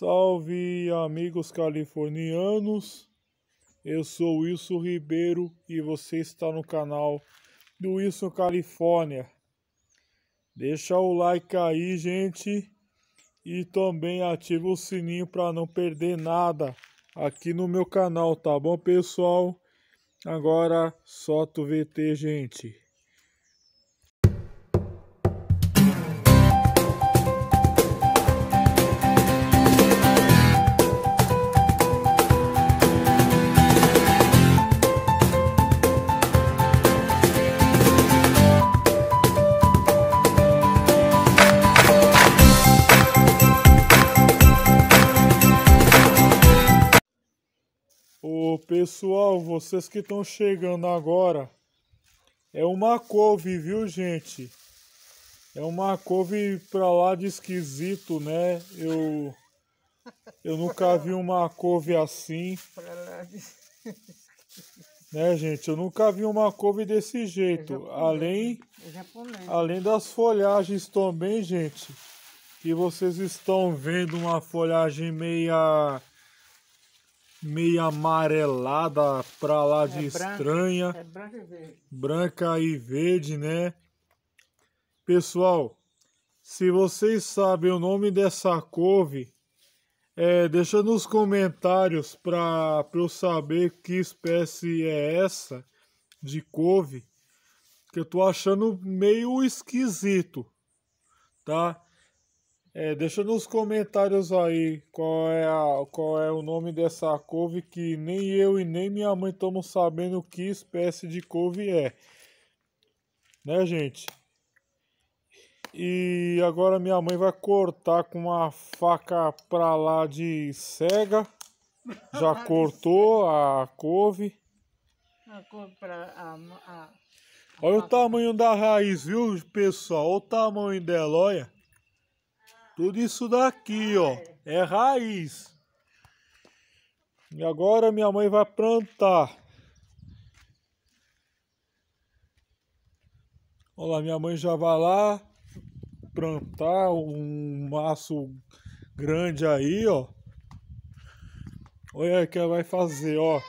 Salve amigos californianos, eu sou Wilson Ribeiro e você está no canal do Wilson Califórnia. Deixa o like aí, gente, e também ativa o sininho para não perder nada aqui no meu canal, tá bom, pessoal? Agora solta o VT, gente. Ô pessoal, vocês que estão chegando agora, é uma couve, viu gente? É uma couve pra lá de esquisito, né? Eu eu nunca vi uma couve assim. Né, gente? Eu nunca vi uma couve desse jeito. Além além das folhagens também, gente, que vocês estão vendo uma folhagem meia meio amarelada pra lá de é estranha. Branca, é branca e verde. Branca e verde, né? Pessoal, se vocês sabem o nome dessa couve, é, deixa nos comentários para eu saber que espécie é essa de couve. Que eu tô achando meio esquisito, tá? É, deixa nos comentários aí qual é, a, qual é o nome dessa couve que nem eu e nem minha mãe estamos sabendo que espécie de couve é. Né, gente? E agora minha mãe vai cortar com uma faca pra lá de cega. Já cortou a couve. Olha o tamanho da raiz, viu, pessoal? Olha o tamanho dela, olha. Tudo isso daqui, ó, é raiz. E agora minha mãe vai plantar. Olha lá, minha mãe já vai lá plantar um maço grande aí, ó. Olha o que ela vai fazer, ó.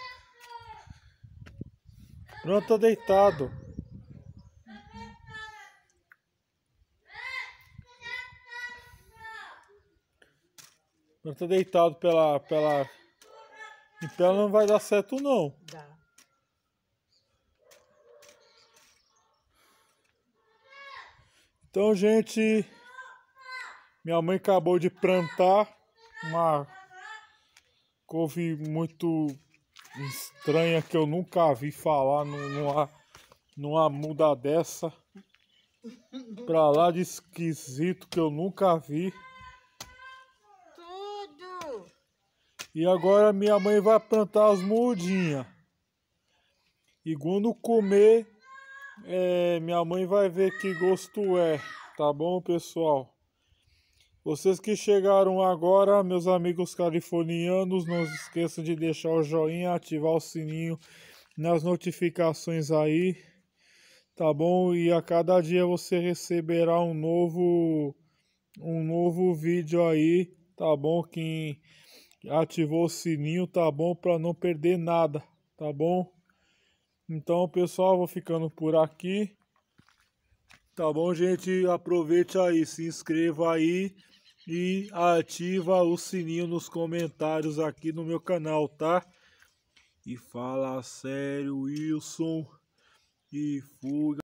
Planta deitado. Mas tá deitado pela. pela. Em pé não vai dar certo, não. Dá. Então, gente. Minha mãe acabou de plantar uma couve muito estranha que eu nunca vi falar numa, numa muda dessa. Pra lá de esquisito que eu nunca vi. E agora minha mãe vai plantar as moldinhas. E quando comer, é, minha mãe vai ver que gosto é. Tá bom, pessoal? Vocês que chegaram agora, meus amigos californianos, não se esqueçam de deixar o joinha, ativar o sininho nas notificações aí, tá bom? E a cada dia você receberá um novo um novo vídeo aí, tá bom? Que ativou o sininho, tá bom? Para não perder nada, tá bom? Então, pessoal, vou ficando por aqui. Tá bom, gente? Aproveite aí, se inscreva aí e ativa o sininho nos comentários aqui no meu canal, tá? E fala sério, Wilson. E fuga.